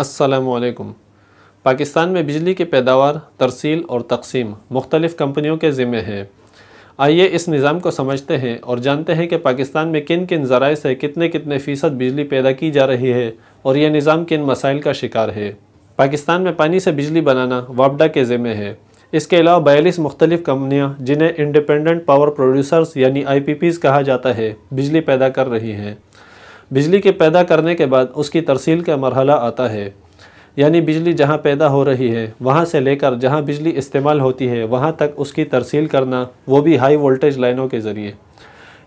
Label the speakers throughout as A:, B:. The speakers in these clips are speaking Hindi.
A: असलकुम पाकिस्तान में बिजली की पैदावार तरसील और तकसीम मुख्तलिफ़ कंपनियों के ज़िम्मे हैं आइए इस निज़ाम को समझते हैं और जानते हैं कि पाकिस्तान में किन किन ज़राए से कितने कितने फ़ीसद बिजली पैदा की जा रही है और यह निज़ाम किन मसाइल का शिकार है पाकिस्तान में पानी से बिजली बनाना वापडा के ज़िम्मे है इसके अलावा बयालीस मुख्तलिफ कंपनियाँ जिन्हें इंडिपेंडेंट पावर प्रोड्यूसर्स यानी आई पी पीज़ कहा जाता है बिजली पैदा कर रही हैं बिजली के पैदा करने के बाद उसकी तरसील का मरहला आता है यानी बिजली जहाँ पैदा हो रही है वहाँ से लेकर जहाँ बिजली इस्तेमाल होती है वहाँ तक उसकी तरसील करना वो भी हाई वोल्टेज लाइनों के ज़रिए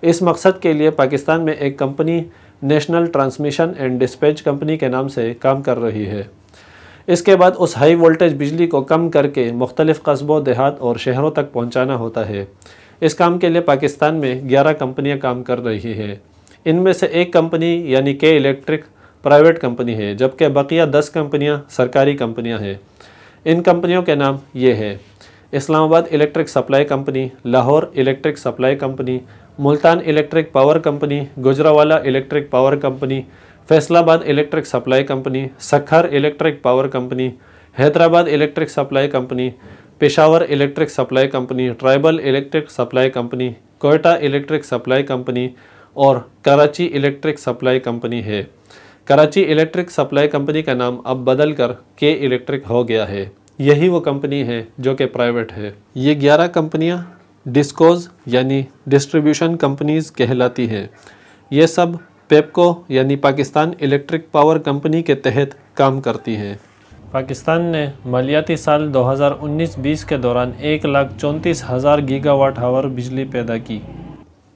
A: इस मकसद के लिए पाकिस्तान में एक company national transmission and dispatch company के नाम से काम कर रही है इसके बाद उस हाई वोल्टेज बिजली को कम करके मुख्तलिफ़ कस्बों देहात और शहरों तक पहुँचाना होता है इस काम के लिए पाकिस्तान में ग्यारह कंपनियाँ काम कर रही है इनमें से एक कंपनी यानी के इलेक्ट्रिक प्राइवेट कंपनी है जबकि बकिया दस कंपनियां सरकारी कंपनियां हैं इन कंपनियों के नाम ये हैं Islamabad electric supply company Lahore electric supply company Multan electric power company Gujranwala electric power company Faisalabad electric supply company Sukkur electric power company Hyderabad electric supply company Peshawar electric supply company tribal electric supply company Quetta electric supply company और कराची इलेक्ट्रिक सप्लाई कंपनी है कराची इलेक्ट्रिक सप्लाई कंपनी का नाम अब बदल कर के इलेक्ट्रिक हो गया है यही वो कंपनी है जो कि प्राइवेट है ये ग्यारह कंपनियाँ डिस्कोज यानी डिस्ट्रीब्यूशन कंपनीज कहलाती हैं ये सब पेपको यानी पाकिस्तान इलेक्ट्रिक पावर कंपनी के तहत काम करती हैं पाकिस्तान ने मालियाती साल 2019-20 के दौरान एक लाख चौंतीस हज़ार गीगावाट हावर बिजली पैदा की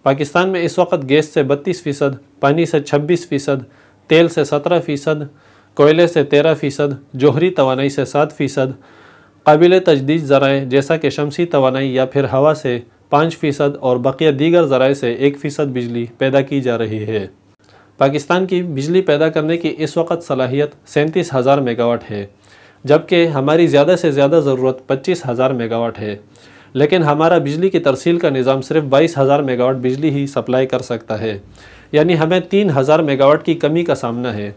A: पाकिस्तान में इस वक्त गैस से बत्तीस फ़ीसद पानी से छब्बीस फ़ीसद तेल से सत्रह फ़ीसद कोयले से तेरह फ़ीसद जोहरी तोानाई से सात फ़ीसद काबिल तजदीद ज़राए जैसा कि शमसी तोानाई या फिर हवा से पाँच फ़ीसद और बकिया दीगर ज़राए से एक फ़ीसद बिजली पैदा की जा रही है पाकिस्तान की बिजली पैदा करने की इस वक्त सलाहियत सैंतीस हज़ार मेगावाट है जबकि हमारी ज़्यादा से ज़्यादा ज़रूरत पच्चीस हज़ार मेगावाट है लेकिन हमारा बिजली की तरसील का निज़ाम सिर्फ बाईस हज़ार मेगावाट बिजली ही सप्लाई कर सकता है यानी हमें तीन हज़ार मेगावाट की कमी का सामना है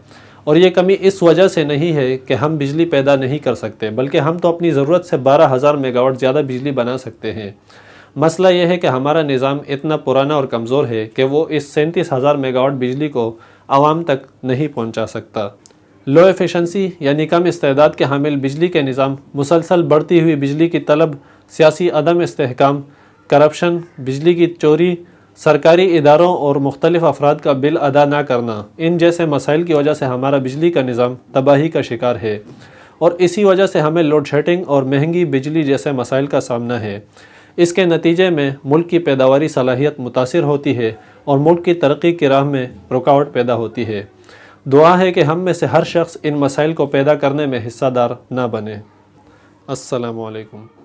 A: और ये कमी इस वजह से नहीं है कि हम बिजली पैदा नहीं कर सकते बल्कि हम तो अपनी ज़रूरत से बारह हज़ार मेगावाट ज़्यादा बिजली बना सकते हैं मसला यह है कि हमारा निज़ाम इतना पुराना और कमज़ोर है कि वो इस सैंतीस हज़ार मेगावाट बिजली को आवाम तक नहीं पहुँचा सकता लो एफिशेंसी यानी कम इस्तेदाद के हामिल बिजली के निज़ाम मुसलसल बढ़ती हुई बिजली की तलब सियासी अदम इसकाम करप्शन बिजली की चोरी सरकारी इदारों और मुख्तलिफ अफराद का बिल अदा ना करना इन जैसे मसाइल की वजह से हमारा बिजली का निज़ाम तबाही का शिकार है और इसी वजह से हमें लोड शेडिंग और महंगी बिजली जैसे मसाइल का सामना है इसके नतीजे में मुल्क की पैदावारी सलाहियत मुतासर होती है और मुल्क की तरक्की की राह में रुकावट पैदा होती है दुआ है कि हम में से हर शख्स इन मसाइल को पैदा करने में हिस्सादार ना बने असलकम